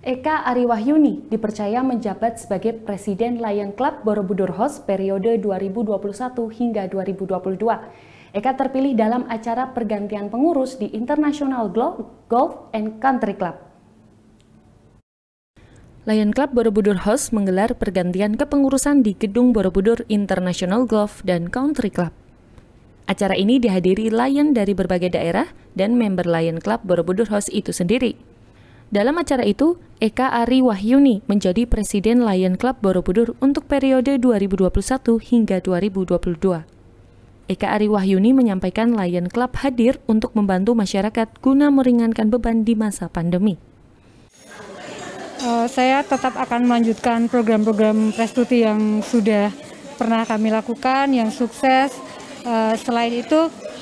Eka Ari Wahyuni dipercaya menjabat sebagai Presiden Lion Club Borobudur Host periode 2021 hingga 2022. Eka terpilih dalam acara pergantian pengurus di International Golf and Country Club. Lion Club Borobudur Host menggelar pergantian kepengurusan di Gedung Borobudur International Golf dan Country Club. Acara ini dihadiri Lion dari berbagai daerah dan member Lion Club Borobudur Host itu sendiri. Dalam acara itu, Eka Ari Wahyuni menjadi Presiden Lion Club Borobudur untuk periode 2021 hingga 2022. Eka Ari Wahyuni menyampaikan Lion Club hadir untuk membantu masyarakat guna meringankan beban di masa pandemi. Uh, saya tetap akan melanjutkan program-program Prestuti yang sudah pernah kami lakukan, yang sukses. Uh, selain itu,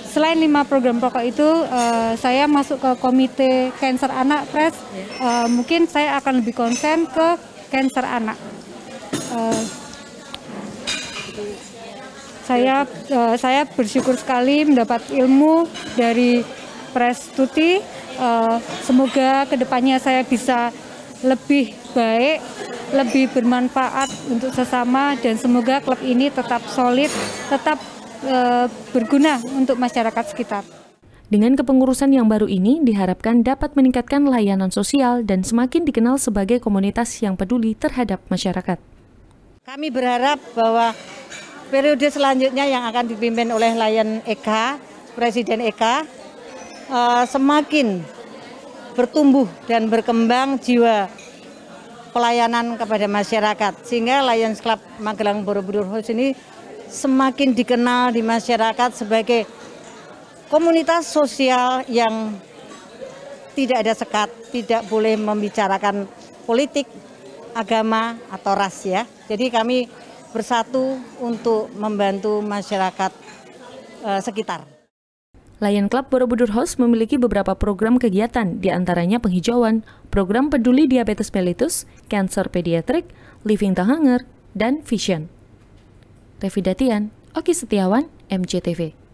selain lima program pokok itu uh, saya masuk ke komite kanker anak pres uh, eh, mungkin saya akan lebih konsen ke kanker anak uh, saya uh, saya bersyukur sekali mendapat ilmu dari pres tuti uh, semoga kedepannya saya bisa lebih baik lebih bermanfaat untuk sesama dan semoga klub ini tetap solid tetap Eh, berguna untuk masyarakat sekitar. Dengan kepengurusan yang baru ini, diharapkan dapat meningkatkan layanan sosial dan semakin dikenal sebagai komunitas yang peduli terhadap masyarakat. Kami berharap bahwa periode selanjutnya yang akan dipimpin oleh Lion Eka, Presiden Eka, eh, semakin bertumbuh dan berkembang jiwa pelayanan kepada masyarakat. Sehingga Lions Club Magelang Borobudur House ini semakin dikenal di masyarakat sebagai komunitas sosial yang tidak ada sekat, tidak boleh membicarakan politik, agama, atau ras ya. Jadi kami bersatu untuk membantu masyarakat e, sekitar. Lion Club Borobudur House memiliki beberapa program kegiatan, diantaranya penghijauan, program peduli diabetes mellitus, cancer pediatric, living the hunger, dan vision. Revidatian, Oki Setiawan, MCTV.